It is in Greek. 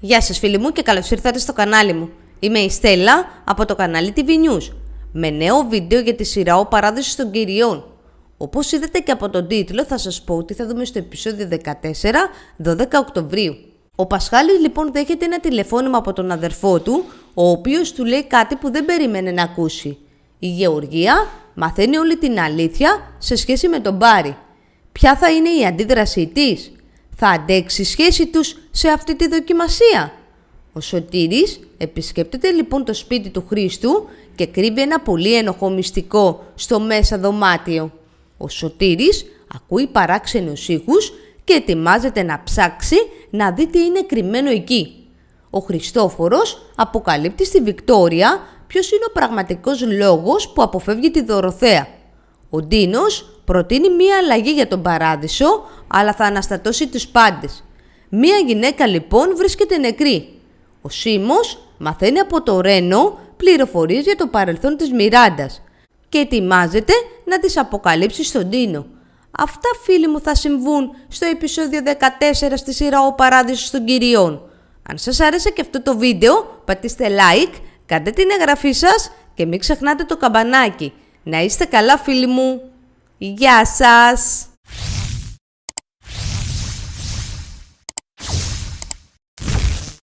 Γεια σας φίλοι μου και καλώς ήρθατε στο κανάλι μου. Είμαι η Στέλλα από το κανάλι TV News με νέο βίντεο για τη σειρά «Ο Παράδεισος των Κυριών». Όπως είδατε και από τον τίτλο θα σας πω ότι θα δούμε στο επεισόδιο 14, 12 Οκτωβρίου. Ο Πασχάλης λοιπόν δέχεται ένα τηλεφώνημα από τον αδερφό του, ο οποίος του λέει κάτι που δεν περίμενε να ακούσει. Η Γεωργία μαθαίνει όλη την αλήθεια σε σχέση με τον Μπάρι. Ποια θα είναι η αντίδρασή της? θα αντέξει η σχέση τους σε αυτή τη δοκιμασία. Ο Σωτήρης επισκέπτεται λοιπόν το σπίτι του Χρήστου και κρύβει ένα πολύ ενοχό μυστικό στο μέσα δωμάτιο. Ο Σωτήρης ακούει παράξενους ήχους και ετοιμάζεται να ψάξει να δει τι είναι κρυμμένο εκεί. Ο Χριστόφορος αποκαλύπτει στη Βικτόρια ποιος είναι ο πραγματικός λόγος που αποφεύγει τη Δωροθέα. Ο Ντίνος προτείνει μία αλλαγή για τον παράδεισο, αλλά θα αναστατώσει τους πάντες. Μία γυναίκα λοιπόν βρίσκεται νεκρή. Ο Σίμος μαθαίνει από το Ρένο πληροφορίες για το παρελθόν της Μιράντας και ετοιμάζεται να τις αποκαλύψει στον Τίνο. Αυτά φίλοι μου θα συμβούν στο επεισόδιο 14 στη σειρά «Ο Παράδεισος των Κυριών». Αν σας άρεσε και αυτό το βίντεο, πατήστε like, κάντε την εγγραφή σας και μην ξεχνάτε το καμπανάκι. Να είστε καλά φίλοι μου! Γεια σας!